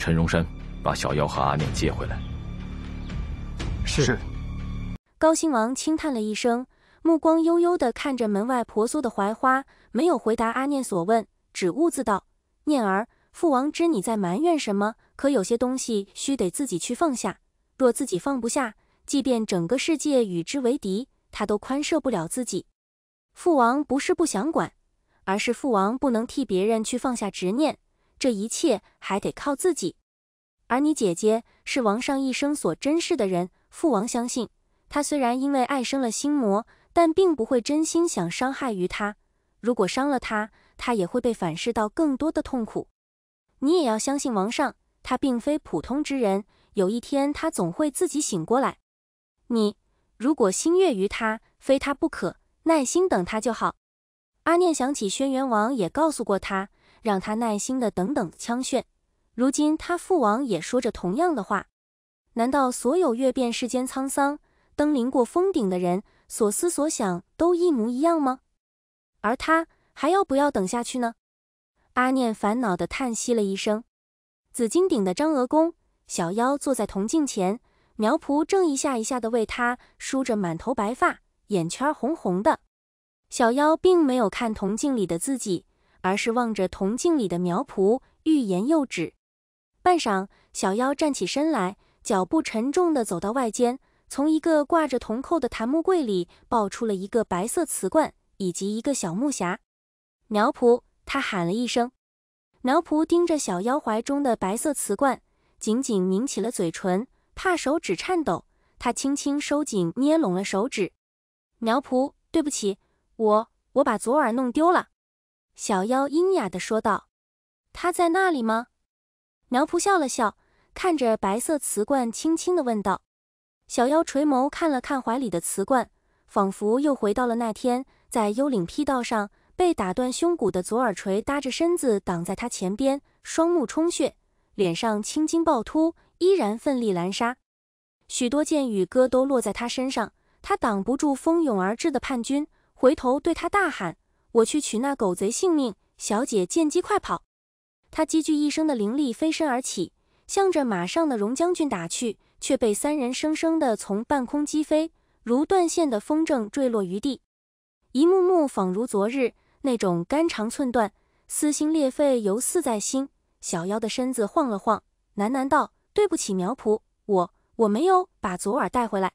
陈荣山，把小妖和阿念接回来。是。高兴王轻叹了一声，目光悠悠的看着门外婆娑的槐花，没有回答阿念所问，只兀自道：“念儿，父王知你在埋怨什么，可有些东西需得自己去放下。若自己放不下，即便整个世界与之为敌，他都宽赦不了自己。父王不是不想管，而是父王不能替别人去放下执念。”这一切还得靠自己，而你姐姐是王上一生所珍视的人，父王相信，她虽然因为爱生了心魔，但并不会真心想伤害于他。如果伤了他，他也会被反噬到更多的痛苦。你也要相信王上，他并非普通之人，有一天他总会自己醒过来。你如果心悦于他，非他不可，耐心等他就好。阿念想起轩辕王也告诉过他。让他耐心的等等枪炫，如今他父王也说着同样的话，难道所有阅遍世间沧桑、登临过峰顶的人所思所想都一模一样吗？而他还要不要等下去呢？阿念烦恼的叹息了一声。紫金顶的张娥公小妖坐在铜镜前，苗圃正一下一下的为他梳着满头白发，眼圈红红的。小妖并没有看铜镜里的自己。而是望着铜镜里的苗圃，欲言又止。半晌，小妖站起身来，脚步沉重地走到外间，从一个挂着铜扣的檀木柜里抱出了一个白色瓷罐以及一个小木匣。苗圃，他喊了一声。苗圃盯着小妖怀中的白色瓷罐，紧紧抿起了嘴唇，怕手指颤抖，他轻轻收紧、捏拢了手指。苗圃，对不起，我我把左耳弄丢了。小妖阴哑地说道：“他在那里吗？”苗圃笑了笑，看着白色瓷罐，轻轻地问道。小妖垂眸看了看怀里的瓷罐，仿佛又回到了那天在幽岭僻道上被打断胸骨的左耳垂，搭着身子挡在他前边，双目充血，脸上青筋暴突，依然奋力拦杀。许多箭雨哥都落在他身上，他挡不住蜂拥而至的叛军，回头对他大喊。我去取那狗贼性命，小姐见机快跑。他积聚一生的灵力，飞身而起，向着马上的荣将军打去，却被三人生生的从半空击飞，如断线的风筝坠落于地。一幕幕仿如昨日，那种肝肠寸断、撕心裂肺，犹似在心。小妖的身子晃了晃，喃喃道：“对不起，苗圃，我我没有把左耳带回来。”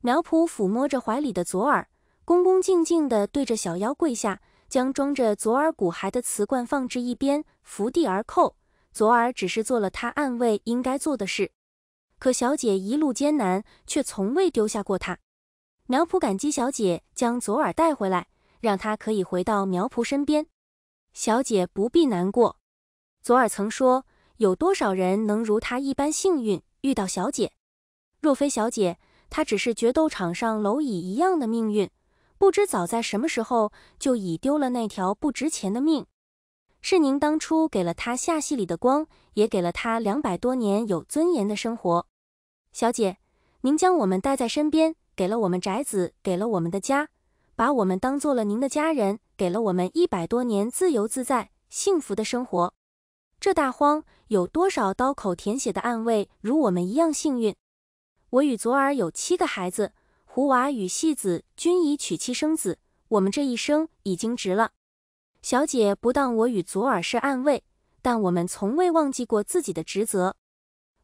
苗圃抚摸着怀里的左耳。恭恭敬敬地对着小妖跪下，将装着左耳骨骸的瓷罐放置一边，伏地而叩。左耳只是做了他暗卫应该做的事，可小姐一路艰难，却从未丢下过他。苗圃感激小姐将左耳带回来，让他可以回到苗圃身边。小姐不必难过。左耳曾说，有多少人能如他一般幸运遇到小姐？若非小姐，他只是决斗场上蝼蚁一样的命运。不知早在什么时候，就已丢了那条不值钱的命。是您当初给了他下戏里的光，也给了他两百多年有尊严的生活。小姐，您将我们带在身边，给了我们宅子，给了我们的家，把我们当做了您的家人，给了我们一百多年自由自在、幸福的生活。这大荒有多少刀口舔血的暗卫如我们一样幸运？我与左耳有七个孩子。胡娃与戏子均已娶妻生子，我们这一生已经值了。小姐，不当我与左耳是暗卫，但我们从未忘记过自己的职责。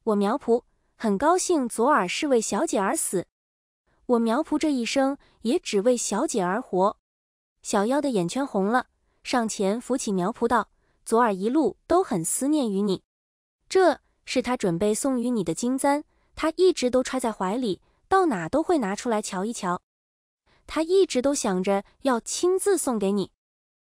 我苗圃很高兴，左耳是为小姐而死。我苗圃这一生也只为小姐而活。小妖的眼圈红了，上前扶起苗圃道：“左耳一路都很思念于你，这是他准备送于你的金簪，他一直都揣在怀里。”到哪都会拿出来瞧一瞧。他一直都想着要亲自送给你。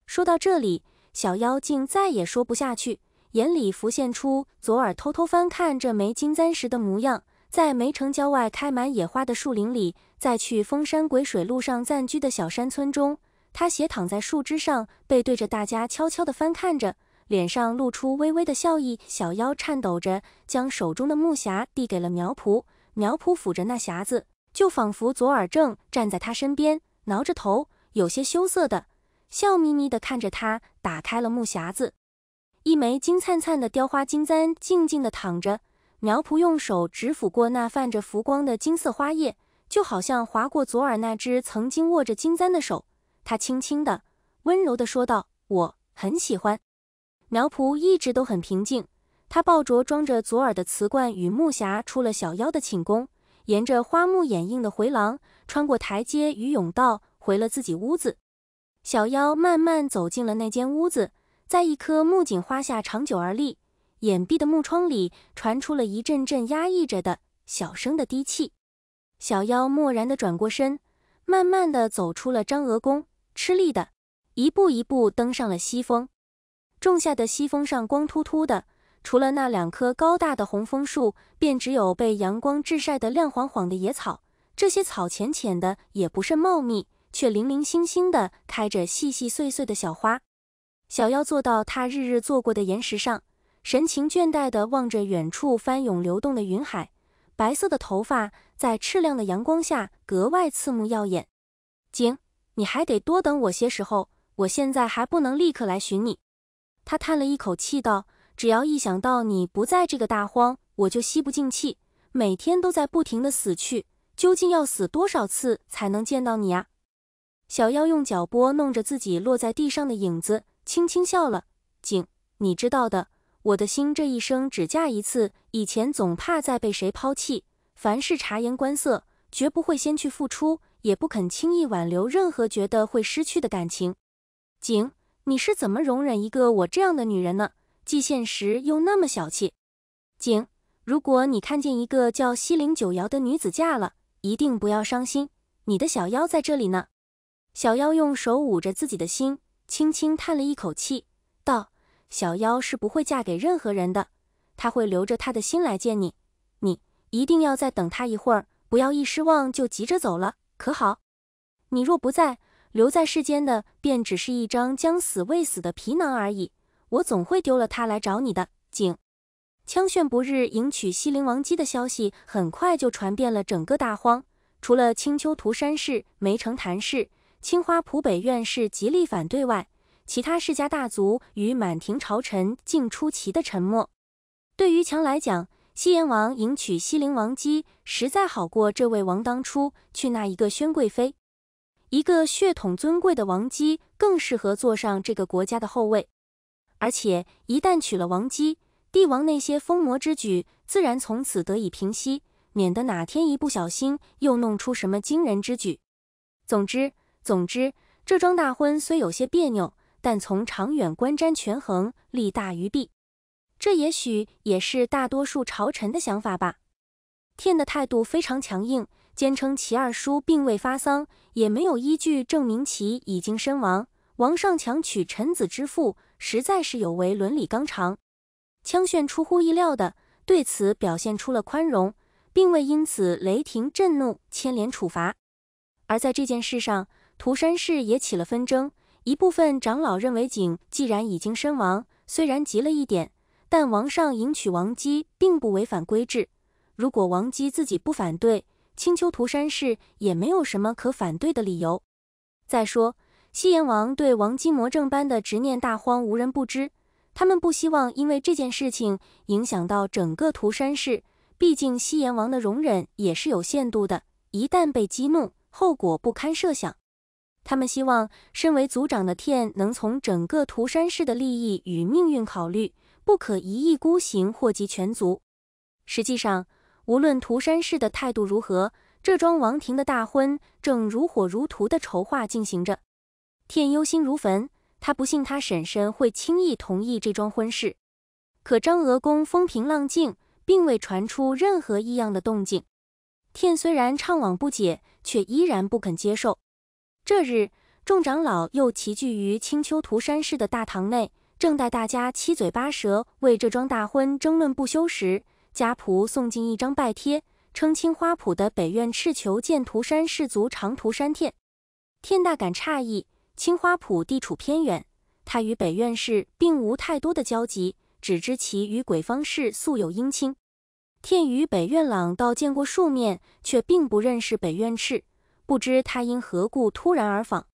说到这里，小妖精再也说不下去，眼里浮现出昨儿偷偷翻看这枚金簪时的模样。在梅城郊外开满野花的树林里，在去风山鬼水路上暂居的小山村中，他斜躺在树枝上，背对着大家，悄悄地翻看着，脸上露出微微的笑意。小妖颤抖着将手中的木匣递给了苗圃。苗圃抚着那匣子，就仿佛左耳正站在他身边，挠着头，有些羞涩的，笑眯眯的看着他。打开了木匣子，一枚金灿灿的雕花金簪静静的躺着。苗圃用手指抚过那泛着浮光的金色花叶，就好像划过左耳那只曾经握着金簪的手。他轻轻的、温柔的说道：“我很喜欢。”苗圃一直都很平静。他抱着装着左耳的瓷罐与木匣出了小妖的寝宫，沿着花木掩映的回廊，穿过台阶与甬道，回了自己屋子。小妖慢慢走进了那间屋子，在一棵木槿花下长久而立，掩蔽的木窗里传出了一阵阵压抑着的小声的低泣。小妖默然地转过身，慢慢地走出了张娥宫，吃力地一步一步登上了西峰。种下的西峰上光秃秃的。除了那两棵高大的红枫树，便只有被阳光炙晒的亮晃晃的野草。这些草浅浅的，也不甚茂密，却零零星星的开着细细碎碎的小花。小妖坐到他日日坐过的岩石上，神情倦怠的望着远处翻涌流动的云海。白色的头发在赤亮的阳光下格外刺目耀眼。景，你还得多等我些时候，我现在还不能立刻来寻你。他叹了一口气道。只要一想到你不在这个大荒，我就吸不进气，每天都在不停的死去，究竟要死多少次才能见到你啊？小妖用脚拨弄着自己落在地上的影子，轻轻笑了。景，你知道的，我的心这一生只嫁一次，以前总怕再被谁抛弃，凡事察言观色，绝不会先去付出，也不肯轻易挽留任何觉得会失去的感情。景，你是怎么容忍一个我这样的女人呢？既现实又那么小气，景，如果你看见一个叫西陵九瑶的女子嫁了，一定不要伤心。你的小妖在这里呢。小妖用手捂着自己的心，轻轻叹了一口气，道：“小妖是不会嫁给任何人的，她会留着她的心来见你。你一定要再等她一会儿，不要一失望就急着走了，可好？你若不在，留在世间的便只是一张将死未死的皮囊而已。”我总会丢了他来找你的。景，枪炫不日迎娶西陵王姬的消息很快就传遍了整个大荒，除了青丘涂山氏、梅城谭氏、青花浦北院氏极力反对外，其他世家大族与满庭朝臣竟出奇的沉默。对于强来讲，西炎王迎娶西陵王姬实在好过这位王当初去纳一个宣贵妃，一个血统尊贵的王姬更适合坐上这个国家的后位。而且一旦娶了王姬，帝王那些疯魔之举自然从此得以平息，免得哪天一不小心又弄出什么惊人之举。总之，总之，这桩大婚虽有些别扭，但从长远观瞻权衡，利大于弊。这也许也是大多数朝臣的想法吧。天的态度非常强硬，坚称其二叔并未发丧，也没有依据证明其已经身亡。王上强娶臣子之父。实在是有违伦理纲常，枪炫出乎意料的对此表现出了宽容，并未因此雷霆震怒、牵连处罚。而在这件事上，涂山氏也起了纷争。一部分长老认为，景既然已经身亡，虽然急了一点，但王上迎娶王姬并不违反规制。如果王姬自己不反对，青丘涂山氏也没有什么可反对的理由。再说。西炎王对王姬魔怔般的执念，大荒无人不知。他们不希望因为这件事情影响到整个涂山氏，毕竟西炎王的容忍也是有限度的，一旦被激怒，后果不堪设想。他们希望身为族长的天能从整个涂山氏的利益与命运考虑，不可一意孤行，祸及全族。实际上，无论涂山氏的态度如何，这桩王庭的大婚正如火如荼的筹划进行着。天忧心如焚，他不信他婶婶会轻易同意这桩婚事。可张娥宫风平浪静，并未传出任何异样的动静。天虽然怅惘不解，却依然不肯接受。这日，众长老又齐聚于青丘涂山氏的大堂内，正待大家七嘴八舌为这桩大婚争论不休时，家仆送进一张拜帖，称青花圃的北院赤裘见涂山氏族长涂山天。天大感诧异。青花圃地处偏远，他与北院氏并无太多的交集，只知其与鬼方氏素有姻亲。天与北院朗道见过数面，却并不认识北院士，不知他因何故突然而访。